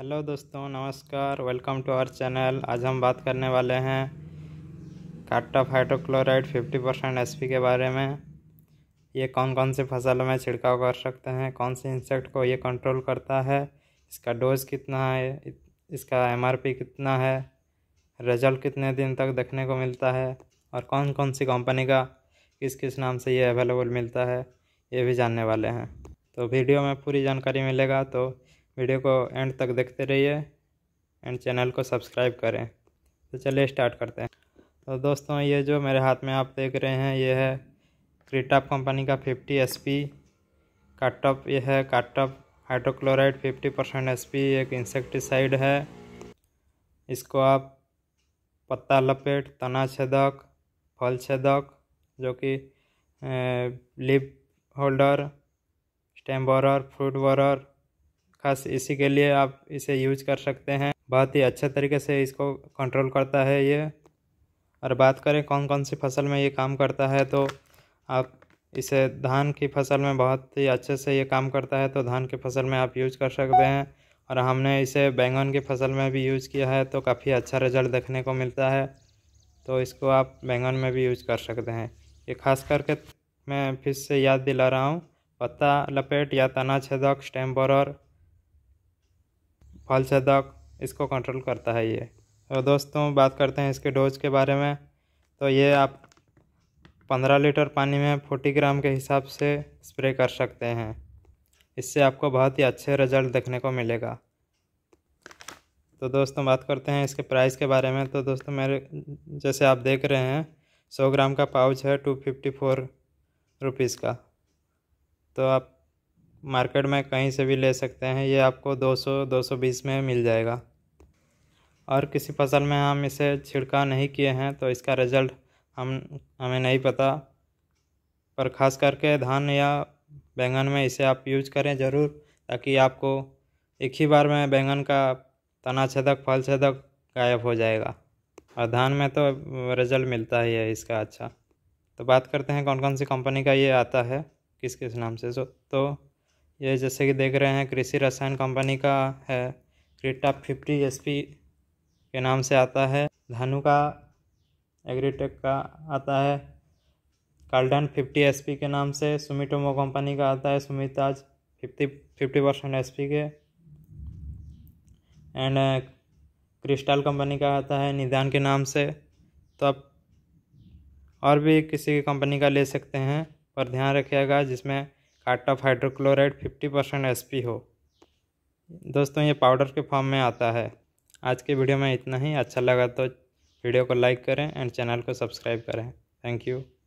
hello दोस्तों नमस्कार welcome to our channel आज हम बात करने वाले हैं cartap hydrochloride fifty percent S के बारे में ये कौन कौन से फसलों में छिड़काव कर सकते हैं कौन से इंसेक्ट को ये कंट्रोल करता है इसका डोज कितना है इसका एम कितना है रिजल्ट कितने दिन तक देखने को मिलता है और कौन कौन सी कंपनी का किस किस नाम से ये अवेलेबल मिलता है ये भी जानने वाले हैं तो वीडियो में पूरी जानकारी मिलेगा तो वीडियो को एंड तक देखते रहिए एंड चैनल को सब्सक्राइब करें तो चलिए स्टार्ट करते हैं तो दोस्तों ये जो मेरे हाथ में आप देख रहे हैं ये है क्रिटाप कंपनी का फिफ्टी एस पी काटअप ये है cartap hydrochloride fifty percent S P एक इंसेक्टिसाइड है इसको आप पत्ता लपेट तना छेदक फल छेदक जो कि leaf folder stem borer fruit borer खास इसी के लिए आप इसे यूज कर सकते हैं बहुत ही अच्छे तरीके से इसको कंट्रोल करता है ये और बात करें कौन कौन सी फसल में ये काम करता है तो आप इसे धान की फसल में बहुत ही अच्छे से ये काम करता है तो धान की फसल में आप यूज कर सकते हैं और हमने इसे बैंगन की फसल में भी यूज़ किया है तो काफ़ी अच्छा रिजल्ट देखने को मिलता है तो इसको आप बैंगन में भी यूज कर सकते हैं ये खास करके मैं फिर से याद दिला रहा हूँ पत्ता लपेट या तना छेदक स्टैम्पर फल छेदक इसको कंट्रोल करता है ये और तो दोस्तों बात करते हैं इसके डोज के बारे में तो ये आप पंद्रह लीटर पानी में फोर्टी ग्राम के हिसाब से स्प्रे कर सकते हैं इससे आपको बहुत ही अच्छे रिजल्ट देखने को मिलेगा तो दोस्तों बात करते हैं इसके प्राइस के बारे में तो दोस्तों मेरे जैसे आप देख रहे हैं सौ ग्राम का पाउच है टू फिफ्टी फोर रुपीज़ का तो आप मार्केट में कहीं से भी ले सकते हैं ये आपको 200-220 में मिल जाएगा और किसी फसल में हम इसे छिड़काव नहीं किए हैं तो इसका रिज़ल्ट हम हमें नहीं पता पर ख़ास करके धान या बैंगन में इसे आप यूज करें ज़रूर ताकि आपको एक ही बार में बैंगन का तना छेदक फल छेदक गायब हो जाएगा और धान में तो रिजल्ट मिलता ही है इसका अच्छा तो बात करते हैं कौन कौन सी कंपनी का ये आता है किस किस नाम से सो तो ये जैसे कि देख रहे हैं कृषि रसायन कंपनी का है क्रिटा फिफ्टी एस के नाम से आता है धनु का एग्रीटेक का आता है कार्डन फिफ्टी एस के नाम से सुमिटोमो कंपनी का आता है सुमिताज फिफ्टी फिफ्टी परसेंट एस के एंड क्रिस्टल कंपनी का आता है निदान के नाम से तो आप और भी किसी कंपनी का ले सकते हैं पर ध्यान रखिएगा जिसमें cartap hydrochloride fifty percent S हो दोस्तों ये पाउडर के फॉर्म में आता है आज के वीडियो में इतना ही अच्छा लगा तो वीडियो को लाइक करें एंड चैनल को सब्सक्राइब करें थैंक यू